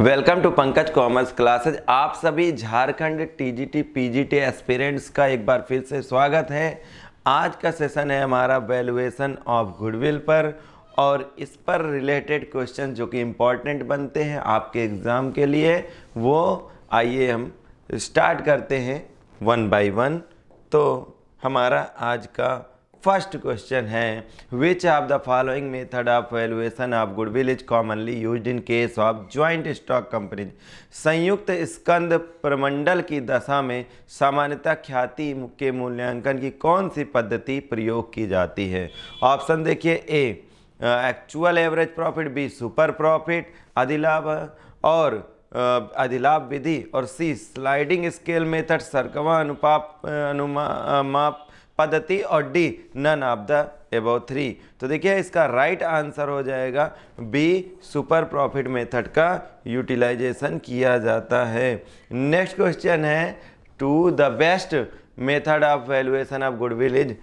Welcome to Pankaj commerce classes आप सभी Jharkhand TGT PGT aspirants का एक बार फिर से स्वागत है आज का सेशन है हमारा वैल्यूएशन ऑफ गुडविल पर और इस पर रिलेटेड क्वेश्चन जो कि इम्पॉर्टेंट बनते हैं आपके एग्ज़ाम के लिए वो आइए हम स्टार्ट करते हैं वन बाय वन तो हमारा आज का फर्स्ट क्वेश्चन है which of the following method of valuation of goodwill is commonly use in case of joint stock companies संयुक्त स्कंद प्रमंडल की दशा में सामान्यतः ख्याति के मूल्यांकन की कौन सी पद्धति प्रयोग की जाती है ऑप्शन देखिए A actual average profit B super profit अधिलाभ और अधिलाभ विधि और सी स्लाइडिंग स्केल मेथड सरकवा अनुपाप माप पद्धति और D none of the above three तो देखिए इसका राइट right आंसर हो जाएगा बी सुपर प्रॉफिट मेथड का यूटिलाइजेशन किया जाता है नेक्स्ट क्वेश्चन है to the best method of valuation of goodwill is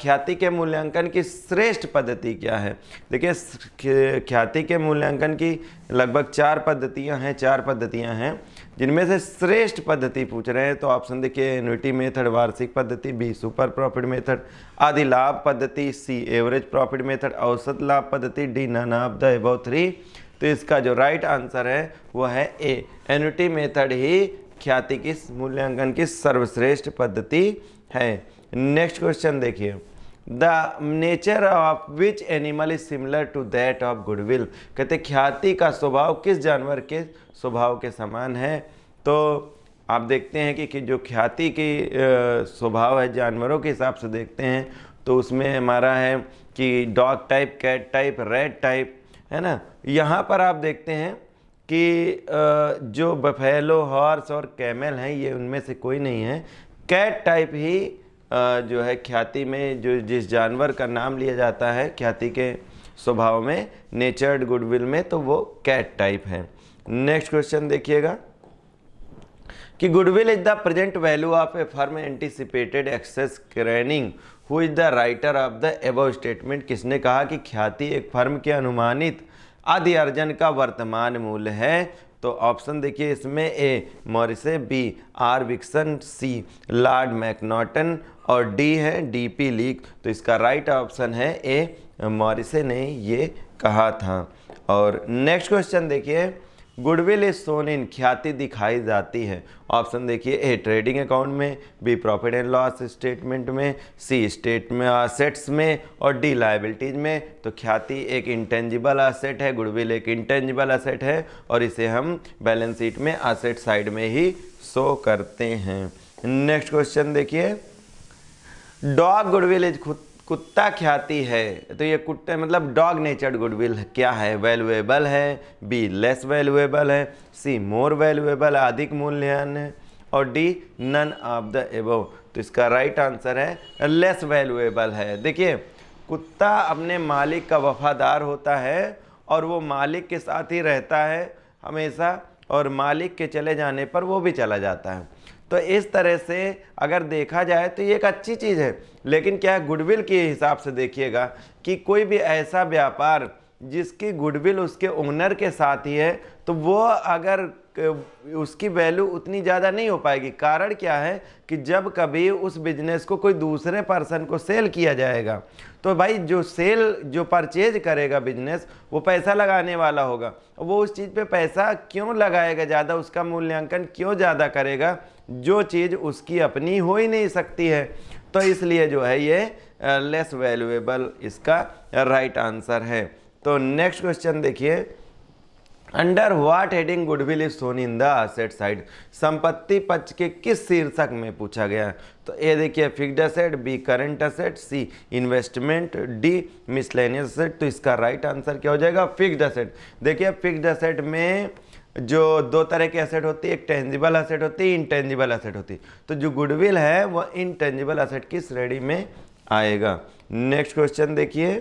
ख्याति के मूल्यांकन की श्रेष्ठ पद्धति क्या है देखिए ख्याति के मूल्यांकन की लगभग चार पद्धतियां हैं चार पद्धतियां हैं जिनमें से श्रेष्ठ पद्धति पूछ रहे हैं तो ऑप्शन देखिए एनुटी मेथड वार्षिक पद्धति बी सुपर प्रॉफिट मेथड आदि लाभ पद्धति सी एवरेज प्रॉफिट मेथड औसत लाभ पद्धति D none of the above three तो इसका जो राइट आंसर है वह है ए एनुटी मेथड ही ख्याति की मूल्यांकन की सर्वश्रेष्ठ पद्धति है नेक्स्ट क्वेश्चन देखिए the nature of which animal is similar to that of goodwill कहते ख्याति का स्वभाव किस जानवर के स्वभाव के समान है तो आप देखते हैं कि, कि जो ख्याति की स्वभाव है जानवरों के हिसाब से देखते हैं तो उसमें हमारा है कि dog type cat type rat type है ना यहाँ पर आप देखते हैं कि जो बफेलो हॉर्स और कैमल हैं ये उनमें से कोई नहीं है कैट टाइप ही जो है ख्याति में जो जिस जानवर का नाम लिया जाता है ख्याति के स्वभाव में नेचर्ड गुडविल में तो वो कैट टाइप है नेक्स्ट क्वेश्चन देखिएगा कि goodwill is the present value of a firm anticipated excess earning who is the writer of the above statement किसने कहा कि ख्याति एक फर्म के अनुमानित आदि अर्जन का वर्तमान मूल्य है तो ऑप्शन देखिए इसमें A Morrissey B R Wickson C Lord Macnaghten और डी है डीपी लीग तो इसका राइट ऑप्शन है ए मॉरिसे ने ये कहा था और नेक्स्ट क्वेश्चन देखिए गुडविल इज सोन इन ख्याति दिखाई जाती है ऑप्शन देखिए ए ट्रेडिंग अकाउंट में B profit and loss statement में सी स्टेट में असेट्स में और डी लाइबिलिटीज में तो ख्याति एक इंटेंजिबल असेट है गुडविल एक इंटेंजिबल असेट है और इसे हम बैलेंस शीट में असेट साइड में ही शो करते हैं नेक्स्ट क्वेश्चन देखिए डॉग गुडविल इज खुद कुत्ता ख्याति है तो ये कुत्ते मतलब डॉग नेचर गुडविल क्या है वैल्यूएबल है बी लेस वैल्यूएबल है सी मोर वैल्यूएबल अधिक मूल्यान है और D none of the above तो इसका राइट आंसर है लेस वैल्यूएबल है देखिए कुत्ता अपने मालिक का वफादार होता है और वो मालिक के साथ ही रहता है हमेशा और मालिक के चले जाने पर वो भी चला जाता है तो इस तरह से अगर देखा जाए तो ये एक अच्छी चीज़ है लेकिन क्या गुडविल के हिसाब से देखिएगा कि कोई भी ऐसा व्यापार जिसकी गुडविल उसके ओनर के साथ ही है तो वो अगर उसकी वैल्यू उतनी ज़्यादा नहीं हो पाएगी कारण क्या है कि जब कभी उस बिजनेस को कोई दूसरे पर्सन को सेल किया जाएगा तो भाई जो सेल जो परचेज करेगा बिजनेस वो पैसा लगाने वाला होगा वो उस चीज़ पे पैसा क्यों लगाएगा ज़्यादा उसका मूल्यांकन क्यों ज़्यादा करेगा जो चीज़ उसकी अपनी हो ही नहीं सकती है तो इसलिए जो है ये लेस वैल्यूएबल इसका राइट आंसर है तो नेक्स्ट क्वेश्चन देखिए under what heading goodwill is shown in the asset side संपत्ति पक्ष के किस शीर्षक में पूछा गया है तो ए देखिए fixed asset B current asset C investment D miscellaneous asset तो इसका राइट आंसर क्या हो जाएगा फिक्ड असेट देखिए फिक्ड असेट में जो दो तरह के असेट होती है एक टेंजिबल असेट होती है इनटेंजिबल असेट होती तो जो गुडविल है वह इनटेंजिबल असेट की श्रेणी में आएगा नेक्स्ट क्वेश्चन देखिए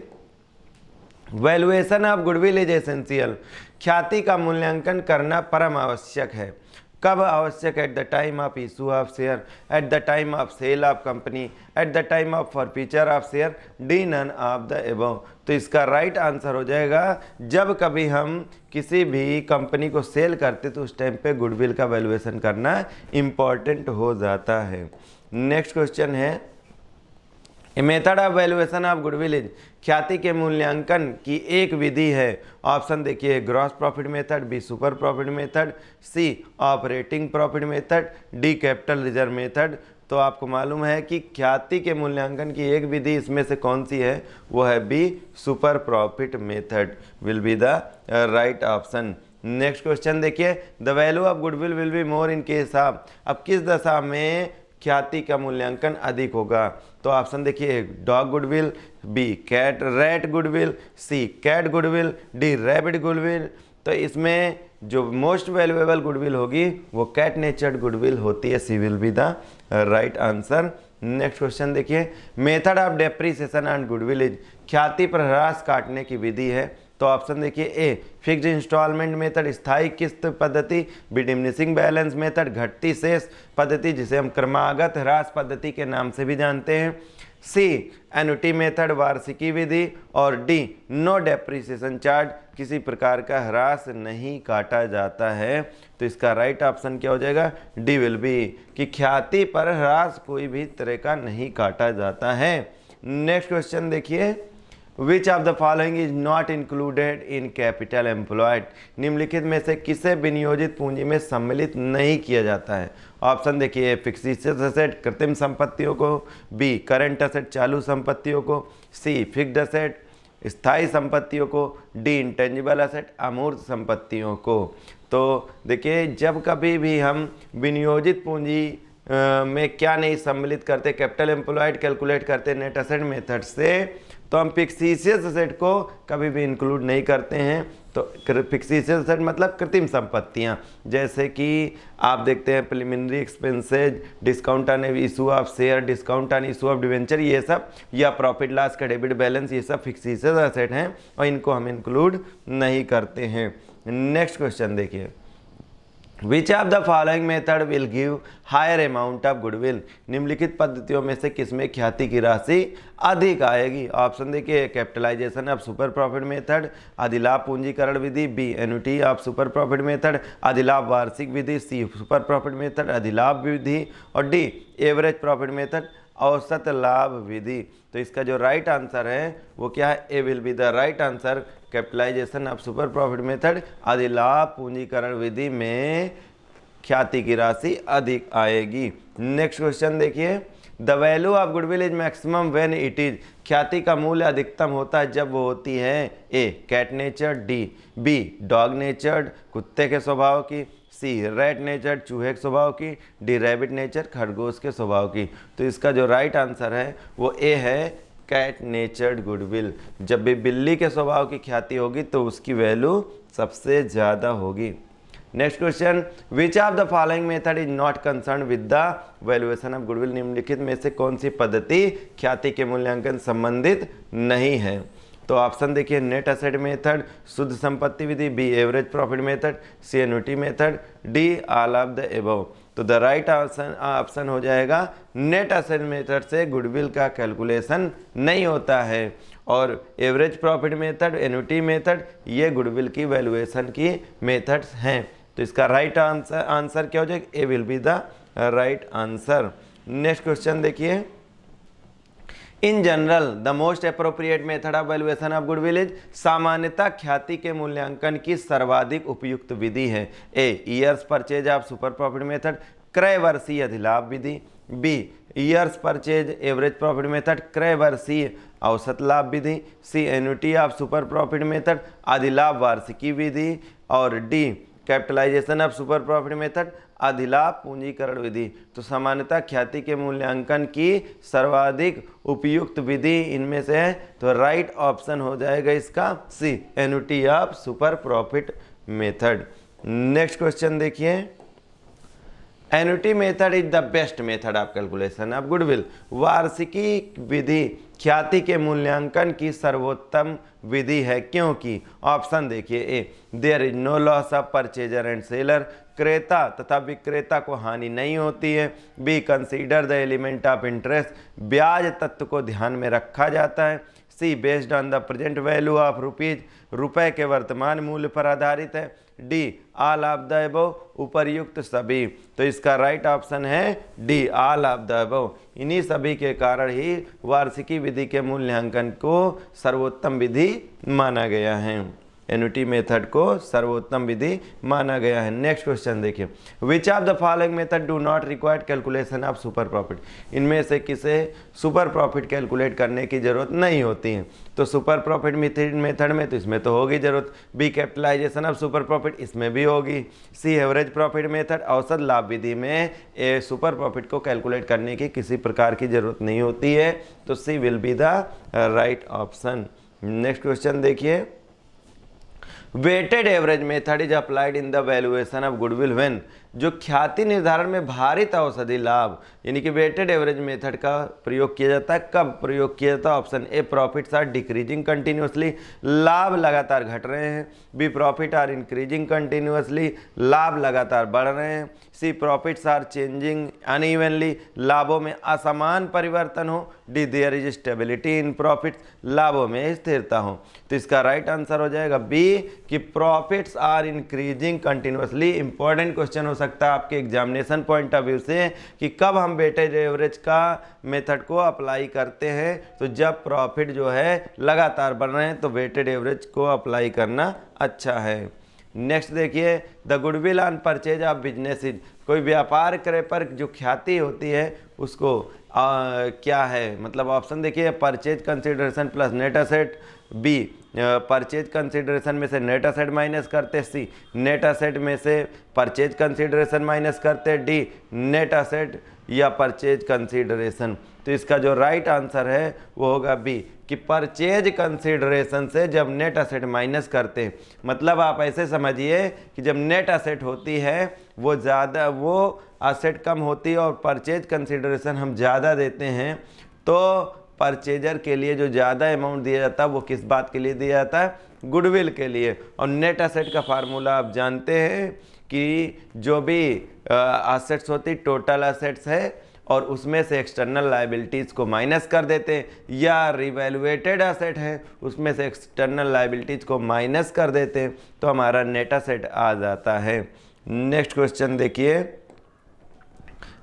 valuation of goodwill is essential ख्याति का मूल्यांकन करना परम आवश्यक है कब आवश्यक at the time of issue of share at the time of sale of company at the time of for future of share D none of the above तो इसका राइट right आंसर हो जाएगा जब कभी हम किसी भी कंपनी को सेल करते तो उस टाइम पे गुडविल का वैल्यूएशन करना इम्पॉर्टेंट हो जाता है नेक्स्ट क्वेश्चन है method of valuation of goodwill is ख्याति के मूल्यांकन की एक विधि है ऑप्शन देखिए gross profit method B super profit method C operating profit method D capital reserve method तो आपको मालूम है कि ख्याति के मूल्यांकन की एक विधि इसमें से कौन सी है वो है B super profit method will be the right option next question देखिए the value of goodwill will be more in case of अब किस दशा में ख्याति का मूल्यांकन अधिक होगा तो ऑप्शन देखिए dog goodwill B cat rat goodwill C cat goodwill D rabbit goodwill तो इसमें जो मोस्ट वैल्यूएबल गुडविल होगी वो कैट नेचर्ड गुडविल होती है C will be the right answer next question देखिए method of depreciation and goodwill is ख्याति पर ह्रास काटने की विधि है तो ऑप्शन देखिए ए फिक्स इंस्टॉलमेंट मेथड स्थायी किस्त पद्धति बी बैलेंस मेथड घटती शेष पद्धति जिसे हम क्रमागत ह्रास पद्धति के नाम से भी जानते हैं सी एनुटी मेथड वार्षिकी विधि और डी नो डेप्रिसिएशन चार्ज किसी प्रकार का ह्रास नहीं काटा जाता है तो इसका राइट ऑप्शन क्या हो जाएगा डी विल बी कि ख्याति पर ह्रास कोई भी तरह का नहीं काटा जाता है नेक्स्ट क्वेश्चन देखिए which of the following is not included in capital employed निम्नलिखित में से किसे विनियोजित पूंजी में सम्मिलित नहीं किया जाता है ऑप्शन देखिए फिक्सिशियस असेट कृत्रिम संपत्तियों को बी करंट असेट चालू संपत्तियों को सी फिक्सड असेट स्थायी संपत्तियों को डी इंटेंजिबल असेट अमूर्त संपत्तियों को तो देखिए जब कभी भी हम विनियोजित पूंजी में क्या नहीं सम्मिलित करते कैपिटल एम्प्लॉयड कैलकुलेट करते नेट असेट मेथड से तो हम फिक्सीशियस असेट को कभी भी इंक्लूड नहीं करते हैं तो फिक्सीशियस असेट मतलब कृत्रिम संपत्तियाँ जैसे कि आप देखते हैं preliminary expenses discount on issue of share discount on issue of debenture ये सब या प्रॉफिट लॉस का डेबिट बैलेंस ये सब फिक्सीशियस असेट हैं और इनको हम इंक्लूड नहीं करते हैं नेक्स्ट क्वेश्चन देखिए which of the following method will give higher amount of goodwill निम्नलिखित पद्धतियों में से किसमें ख्याति की राशि अधिक आएगी ऑप्शन देखिए capitalisation of super profit method अधिलाभ पूंजीकरण विधि B annuity of super profit method अधिलाभ वार्षिक विधि सी सुपर प्रॉफिट मेथड अधिलाभ विधि और डी एवरेज प्रॉफिट मेथड औसत लाभ विधि तो इसका जो राइट right आंसर है वो क्या है A will be the right answer capitalisation of super profit method आदि लाभ पूंजीकरण विधि में ख्याति की राशि अधिक आएगी नेक्स्ट क्वेश्चन देखिए the value of goodwill is maximum when it is ख्याति का मूल्य अधिकतम होता है जब वो होती है A cat nature D B dog natured कुत्ते के स्वभाव की सी रेड नेचर चूहे के स्वभाव की डी रैबिट नेचर खरगोश के स्वभाव की तो इसका जो राइट right आंसर है वो ए है कैट नेचर्ड गुडविल जब भी बिल्ली के स्वभाव की ख्याति होगी तो उसकी वैल्यू सबसे ज़्यादा होगी next question which of the following method is not concern with the valuation of goodwill निम्नलिखित में से कौन सी पद्धति ख्याति के मूल्यांकन संबंधित नहीं है तो ऑप्शन देखिए नेट असेट मेथड शुद्ध संपत्ति विधि B average profit method C annuity method D all of the above तो द राइट ऑप्शन ऑप्शन हो जाएगा नेट असेट मेथड से गुडविल का कैलकुलेशन नहीं होता है और average profit method annuity method ये गुडविल की वैल्यूएशन की मेथड्स हैं तो इसका राइट आंसर आंसर क्या हो जाएगा A will be the right answer next question देखिए in general the most appropriate method of valuation of goodwill is सामान्यता ख्याति के मूल्यांकन की सर्वाधिक उपयुक्त विधि है A years purchase of super profit method क्रय वर्षीय अधिलाभ विधि B years purchase average profit method क्रय वर्षीय औसत लाभ विधि C annuity of super profit method अधिलाभ वार्षिकी विधि और D capitalisation of super profit method अधिलाभ पूंजीकरण विधि तो सामान्यतः ख्याति के मूल्यांकन की सर्वाधिक उपयुक्त विधि इनमें से है तो राइट ऑप्शन हो जाएगा इसका C annuity of super profit method next question देखिए annuity method is the best method of calculation of goodwill वार्षिकी विधि ख्याति के मूल्यांकन की सर्वोत्तम विधि है क्योंकि ऑप्शन देखिए A there is no loss of purchaser and seller क्रेता तथा विक्रेता को हानि नहीं होती है B consider the element of interest ब्याज तत्व को ध्यान में रखा जाता है C based on the present value of rupees रुपए के वर्तमान मूल्य पर आधारित है डी आल ऑफ द उपरयुक्त सभी तो इसका राइट ऑप्शन है डी आल ऑफ द इन्हीं सभी के कारण ही वार्षिकी विधि के मूल्यांकन को सर्वोत्तम विधि माना गया है एनुटी मेथड को सर्वोत्तम विधि माना गया है नेक्स्ट क्वेश्चन देखिए which of the following method do not required calculation of super profit इनमें से किसे सुपर प्रॉफिट कैलकुलेट करने की जरूरत नहीं होती है तो सुपर प्रॉफिट मेथड में तो इसमें तो होगी जरूरत B capitalisation of super profit इसमें भी होगी सी एवरेज प्रॉफिट मेथड औसत लाभ विधि में ए सुपर प्रॉफिट को कैलकुलेट करने की किसी प्रकार की जरूरत नहीं होती है तो C will be the right option next question देखिए weighted average method is applied in the valuation of goodwill when जो ख्याति निर्धारण में भारित औषधि लाभ यानी कि वेटेड एवरेज मेथड का प्रयोग किया जाता है कब प्रयोग किया जाता है option A profits are decreasing continuously लाभ लगातार घट रहे हैं B profit are increasing continuously लाभ लगातार बढ़ रहे हैं C profits are changing unevenly लाभों में असमान परिवर्तन हो D there is stability in profit लाभों में स्थिरता हो तो इसका राइट right आंसर हो जाएगा बी कि profits are increasing continuously important question हो सकता है आपके एग्जामिनेशन पॉइंट ऑफ व्यू से कि कब हम वेटेज एवरेज का मेथड को अप्लाई करते हैं तो जब प्रॉफिट जो है लगातार बढ़ रहे हैं तो वेटेड एवरेज को अप्लाई करना अच्छा है नेक्स्ट देखिए the goodwill on purchase of business कोई व्यापार करे पर जो ख्याति होती है उसको आ, क्या है मतलब ऑप्शन देखिए purchase consideration plus net asset B purchase consideration में से नेट असेट माइनस करते सी नेट असेट में से परचेज कंसिडरेशन माइनस करते डी नेट असेट या परचेज कंसिडरेशन तो इसका जो राइट right आंसर है वो होगा बी कि परचेज कंसिडरेशन से जब नेट असेट माइनस करते हैं मतलब आप ऐसे समझिए कि जब नेट असेट होती है वो ज़्यादा वो असेट कम होती है और परचेज कंसिडरेशन हम ज़्यादा देते हैं तो परचेजर के लिए जो ज़्यादा अमाउंट दिया जाता है वो किस बात के लिए दिया जाता है गुडविल के लिए और नेट असेट का फार्मूला आप जानते हैं कि जो भी असेट्स होती टोटल असेट्स है और उसमें से एक्सटर्नल लाइबिलिटीज़ को माइनस कर देते हैं या रिवेलुएटेड असेट है उसमें से एक्सटर्नल लाइबिलिटीज़ को माइनस कर देते हैं तो हमारा नेट असेट आ जाता है नेक्स्ट क्वेश्चन देखिए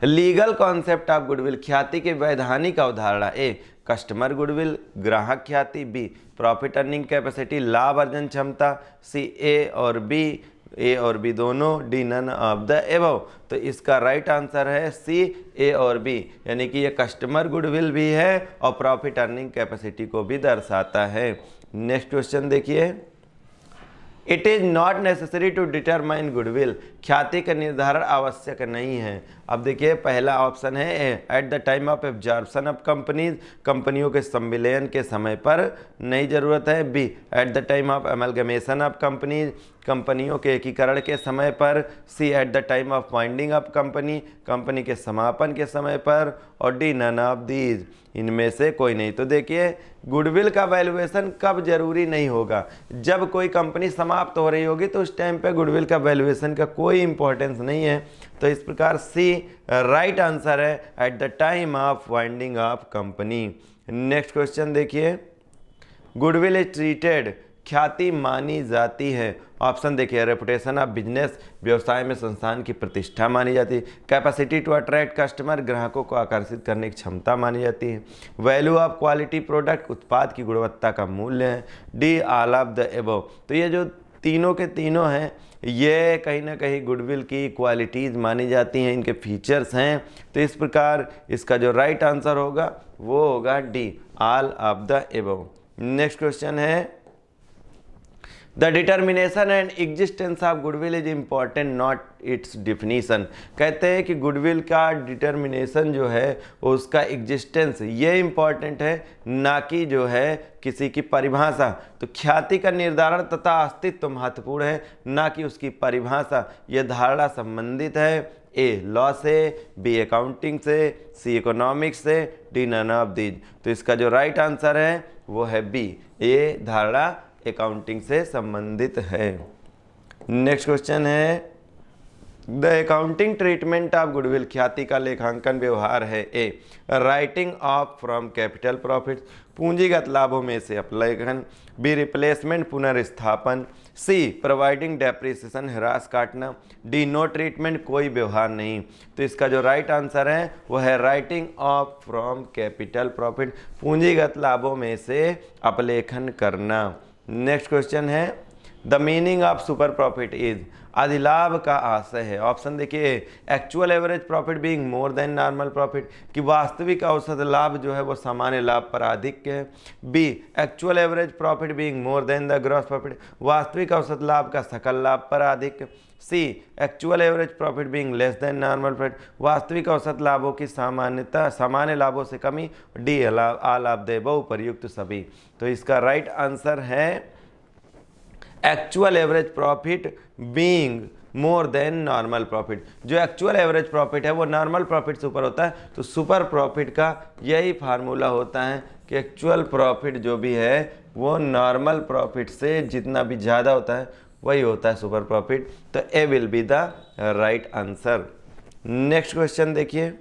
लीगल कॉन्सेप्ट ऑफ गुडविल ख्याति के वैधानिक अवधारणा ए कस्टमर गुडविल ग्राहक ख्याति बी प्रॉफिट अर्निंग कैपेसिटी लाभ अर्जन क्षमता सी ए और बी ए और बी दोनों D none of the above तो इसका राइट right आंसर है सी ए और बी यानी कि ये कस्टमर गुडविल भी है और प्रॉफिट अर्निंग कैपेसिटी को भी दर्शाता है नेक्स्ट क्वेश्चन देखिए it is not necessary to determine goodwill ख्याति का निर्धारण आवश्यक नहीं है अब देखिए पहला ऑप्शन है A at the time of absorption of companies कंपनियों के सम्मिलन के समय पर नई ज़रूरत है B at the time of amalgamation of companies कंपनियों के एकीकरण के समय पर C at the time of finding of company company के समापन के समय पर और डी नन ऑफ दीज इनमें से कोई नहीं तो देखिए गुडविल का वैल्यूएशन कब जरूरी नहीं होगा जब कोई कंपनी समाप्त हो रही होगी तो उस टाइम पे गुडविल का वैल्यूएशन का कोई इंपॉर्टेंस नहीं है तो इस प्रकार सी राइट आंसर है at the time of winding of company next question देखिए गुडविल इज ट्रीटेड ख्याति मानी जाती है ऑप्शन देखिए रेपुटेशन ऑफ बिजनेस व्यवसाय में संस्थान की प्रतिष्ठा मानी जाती है कैपेसिटी टू अट्रैक्ट कस्टमर ग्राहकों को आकर्षित करने की क्षमता मानी जाती है वैल्यू ऑफ क्वालिटी प्रोडक्ट उत्पाद की गुणवत्ता का मूल्य है D all of the above तो ये जो तीनों के तीनों हैं ये कहीं ना कहीं गुडविल की क्वालिटीज़ मानी जाती हैं इनके फीचर्स हैं तो इस प्रकार इसका जो राइट आंसर होगा वो होगा D all of the above next question है the determination and existence of goodwill is important not its definition कहते हैं कि गुडविल का डिटर्मिनेशन जो है उसका एग्जिस्टेंस ये इम्पॉर्टेंट है ना कि जो है किसी की परिभाषा तो ख्याति का निर्धारण तथा अस्तित्व महत्वपूर्ण है ना कि उसकी परिभाषा यह धारणा संबंधित है ए लॉ से बी अकाउंटिंग से सी इकोनॉमिक्स से डी नन ऑफ दीज तो इसका जो राइट right आंसर है वो है बी ये धारणा अकाउंटिंग से संबंधित है नेक्स्ट क्वेश्चन है the accounting treatment of goodwill ख्याति का लेखांकन व्यवहार है A writing off from capital profit पूंजीगत लाभों में से अपलेखन बी रिप्लेसमेंट पुनर्स्थापन सी प्रोवाइडिंग डेप्रिसिएशन ह्रास काटना डी नो ट्रीटमेंट कोई व्यवहार नहीं तो इसका जो राइट आंसर है वह है writing off from capital profit पूंजीगत लाभों में से अपलेखन करना नेक्स्ट क्वेश्चन है the meaning of super profit is अधिलाभ का आशय है ऑप्शन देखिए actual average profit being more than normal profit कि वास्तविक औसत लाभ जो है वो सामान्य लाभ पर अधिक है B actual average profit being more than the gross profit वास्तविक औसत लाभ का सकल लाभ पर अधिक C actual average profit being less than normal profit वास्तविक औसत लाभों की सामान्यता सामान्य लाभों से कमी डी अलाभ आलाभ दे बहु सभी तो इसका राइट आंसर है actual average profit being more than normal profit जो एक्चुअल एवरेज प्रॉफिट है वो नॉर्मल प्रॉफिट से ऊपर होता है तो सुपर प्रॉफिट का यही फार्मूला होता है कि एक्चुअल प्रॉफिट जो भी है वो नॉर्मल प्रॉफिट से जितना भी ज़्यादा होता है वही होता है सुपर प्रॉफिट तो A will be the right answer next question देखिए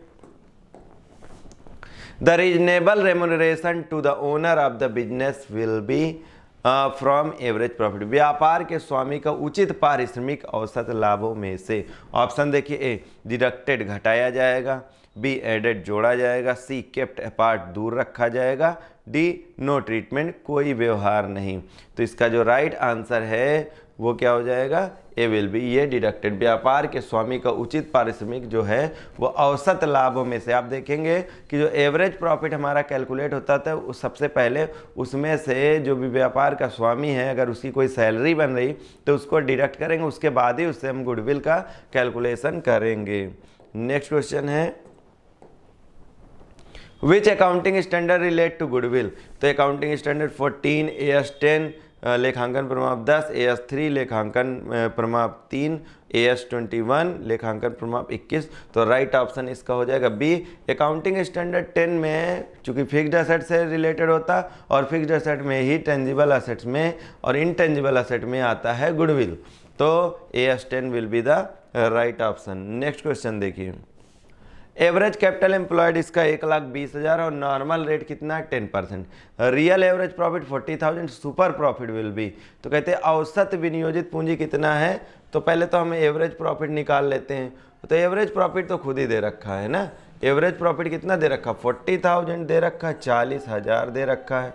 the reasonable remuneration to the owner of the business will be from average profit व्यापार के स्वामी का उचित पारिश्रमिक औसत लाभों में से ऑप्शन देखिए ए डिडक्टेड घटाया जाएगा बी एडेड जोड़ा जाएगा सी केप्ट अपार्ट दूर रखा जाएगा डी नो ट्रीटमेंट कोई व्यवहार नहीं तो इसका जो राइट right आंसर है वो क्या हो जाएगा ए विल बी ये डिडक्टेड व्यापार के स्वामी का उचित पारिश्रमिक जो है वो औसत लाभों में से आप देखेंगे कि जो एवरेज प्रॉफिट हमारा कैलकुलेट होता था उस सबसे पहले उसमें से जो भी व्यापार का स्वामी है अगर उसकी कोई सैलरी बन रही तो उसको डिडक्ट करेंगे उसके बाद ही उससे हम गुडविल का कैलकुलेशन करेंगे नेक्स्ट क्वेश्चन है which accounting standard relate to goodwill तो accounting standard fourteen S ten लेखांकन प्रमाप 10 ए एस थ्री लेखांकन प्रमाप तीन ए एस ट्वेंटी वन लेखांकन प्रमाप इक्कीस तो राइट ऑप्शन इसका हो जाएगा बी अकाउंटिंग स्टैंडर्ड टेन में चूंकि फिक्स्ड असेट से रिलेटेड होता और फिक्स्ड असेट में ही टेंजिबल असेट्स में और इनटेंजिबल असेट में आता है गुडविल तो A S ten will be the right option next question देखिए एवरेज कैपिटल एम्प्लॉयड इसका एक लाख बीस हज़ार और नॉर्मल रेट कितना है ten percent real average profit forty thousand super profit will be तो कहते हैं औसत विनियोजित पूंजी कितना है तो पहले तो हम एवरेज प्रॉफिट निकाल लेते हैं तो एवरेज प्रॉफिट तो खुद ही दे रखा है ना एवरेज प्रॉफिट कितना दे रखा फोर्टी थाउजेंड दे रखा है चालीस हज़ार दे रखा है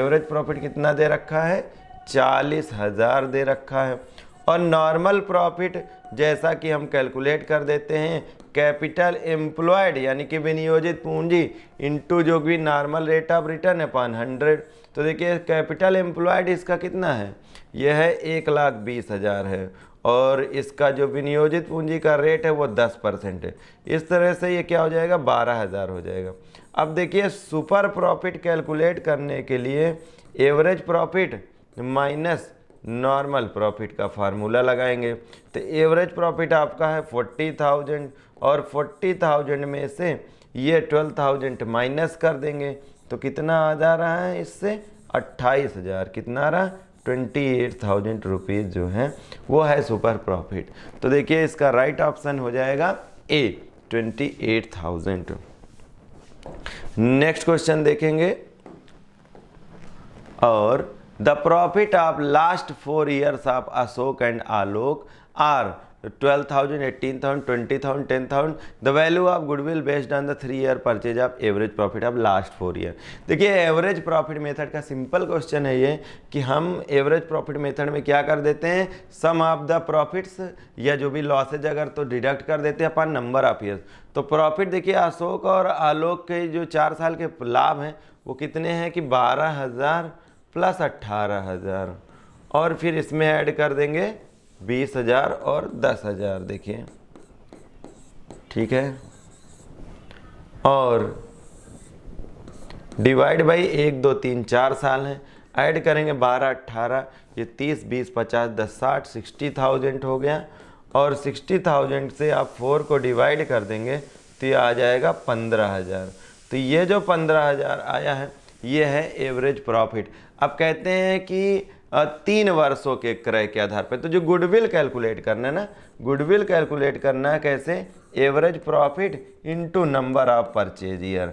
एवरेज प्रॉफिट कितना दे रखा है चालीस हज़ार दे रखा है और नॉर्मल प्रॉफिट जैसा कि हम कैलकुलेट कर देते हैं कैपिटल एम्प्लॉयड यानी कि विनियोजित पूंजी इंटू जो भी नॉर्मल रेट ऑफ रिटर्न पान हंड्रेड तो देखिए कैपिटल एम्प्लॉयड इसका कितना है यह है एक लाख बीस हज़ार है और इसका जो विनियोजित पूंजी का रेट है वो दस परसेंट है इस तरह से ये क्या हो जाएगा बारह हज़ार हो जाएगा अब देखिए सुपर प्रॉफिट कैलकुलेट करने के लिए average profit minus normal profit का फार्मूला लगाएंगे तो एवरेज प्रॉफिट आपका है फोर्टी थाउजेंड और फोर्टी थाउजेंड में से ये ट्वेल्व थाउजेंड माइनस कर देंगे तो कितना आ जा रहा है इससे अट्ठाईस हज़ार कितना आ रहा है ट्वेंटी एट थाउजेंड रुपीज़ जो है वो है सुपर प्रॉफिट तो देखिए इसका राइट ऑप्शन हो जाएगा A twenty eight thousand next question देखेंगे और four years of Ashok and Alok are twelve thousand Alok thousand 12,000, 18,000, 20,000, 10,000. The value of goodwill based on the three year purchase of average profit of last four year देखिए average profit method का simple question है ये कि हम average profit method में क्या कर देते हैं सम ऑफ द प्रॉफिट्स या जो भी लॉसेज अगर तो डिडक्ट कर देते हैं अपन नंबर ऑफ ईयर तो प्रॉफिट देखिए अशोक और आलोक के जो चार साल के लाभ हैं वो कितने हैं कि बारह हज़ार प्लस अट्ठारह हज़ार और फिर इसमें ऐड कर देंगे बीस हज़ार और दस हज़ार देखिए ठीक है और डिवाइड बाई एक दो तीन चार साल हैं ऐड करेंगे बारह अट्ठारह ये तीस बीस पचास दस साठ सिक्सटी थाउजेंड हो गया और सिक्सटी थाउजेंड से आप फोर को डिवाइड कर देंगे तो ये आ जाएगा पंद्रह हज़ार तो ये जो पंद्रह हज़ार आया है ये है एवरेज प्रॉफिट अब कहते हैं कि तीन वर्षों के क्रय के आधार पर तो जो गुडविल कैलकुलेट करना है ना गुडविल कैलकुलेट करना है कैसे average profit into number of purchase year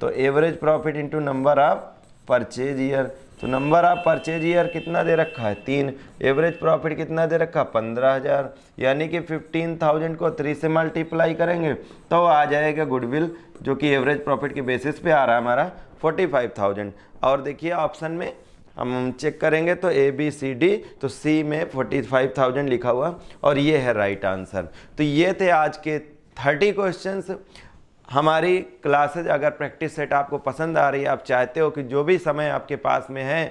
तो average profit into number of purchase year तो नंबर ऑफ परचेज ईयर कितना दे रखा है तीन एवरेज प्रॉफिट कितना दे रखा है पंद्रह हज़ार यानी कि फिफ्टीन थाउजेंड को थ्री से मल्टीप्लाई करेंगे तो आ जाएगा गुडविल जो कि एवरेज प्रॉफिट के बेसिस पे आ रहा है हमारा फोर्टी फाइव थाउजेंड और देखिए ऑप्शन में हम चेक करेंगे तो ए बी सी डी तो सी में 45,000 लिखा हुआ और ये है राइट आंसर तो ये थे आज के 30 क्वेश्चंस हमारी क्लासेज अगर प्रैक्टिस सेट आपको पसंद आ रही है आप चाहते हो कि जो भी समय आपके पास में है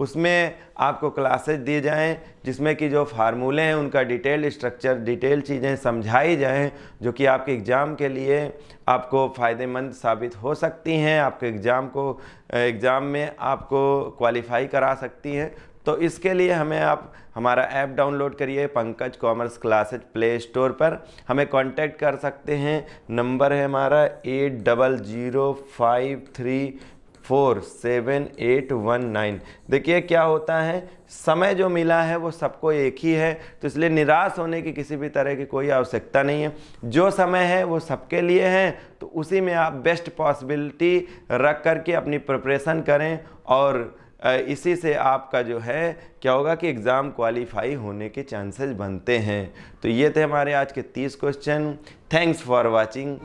उसमें आपको क्लासेज दिए जाएं जिसमें कि जो फार्मूले हैं उनका डिटेल स्ट्रक्चर डिटेल चीज़ें समझाई जाएं जो कि आपके एग्ज़ाम के लिए आपको फ़ायदेमंद साबित हो सकती हैं आपके एग्ज़ाम को एग्ज़ाम में आपको क्वालिफाई करा सकती हैं तो इसके लिए हमें आप हमारा ऐप डाउनलोड करिए Pankaj commerce classes play store पर हमें कांटेक्ट कर सकते हैं नंबर है हमारा eight double zero five three four seven eight one nine देखिए क्या होता है समय जो मिला है वो सबको एक ही है तो इसलिए निराश होने की किसी भी तरह की कोई आवश्यकता नहीं है जो समय है वो सबके लिए है तो उसी में आप बेस्ट पॉसिबिलिटी रख करके अपनी प्रिपरेशन करें और इसी से आपका जो है क्या होगा कि एग्ज़ाम क्वालिफाई होने के चांसेस बनते हैं तो ये थे हमारे आज के तीस question thanks for watching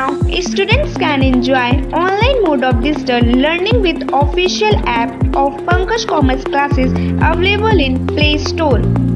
Now, students can enjoy online mode of distance learning with official app of Pankaj Commerce classes available in Play Store.